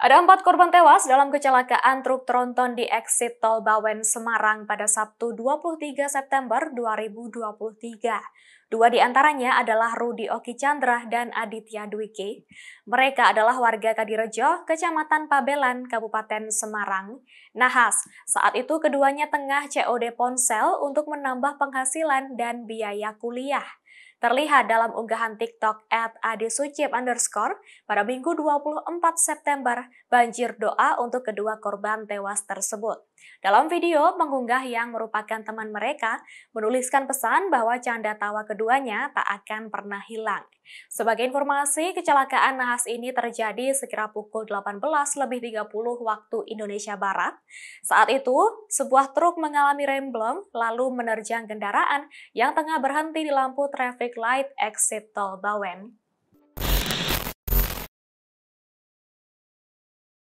Ada empat korban tewas dalam kecelakaan truk tronton di exit tol Bawen, Semarang pada Sabtu 23 September 2023. Dua di antaranya adalah Rudi Oki Chandra dan Aditya Dwiki. Mereka adalah warga Kadirejo, Kecamatan Pabelan, Kabupaten Semarang. Nahas, saat itu keduanya tengah COD ponsel untuk menambah penghasilan dan biaya kuliah terlihat dalam unggahan TikTok at underscore pada Minggu 24 September banjir doa untuk kedua korban tewas tersebut. Dalam video, pengunggah yang merupakan teman mereka menuliskan pesan bahwa canda tawa keduanya tak akan pernah hilang. Sebagai informasi, kecelakaan nahas ini terjadi sekitar pukul 18.30 waktu Indonesia Barat. Saat itu, sebuah truk mengalami remblong lalu menerjang kendaraan yang tengah berhenti di lampu traffic light exit tol Bawen.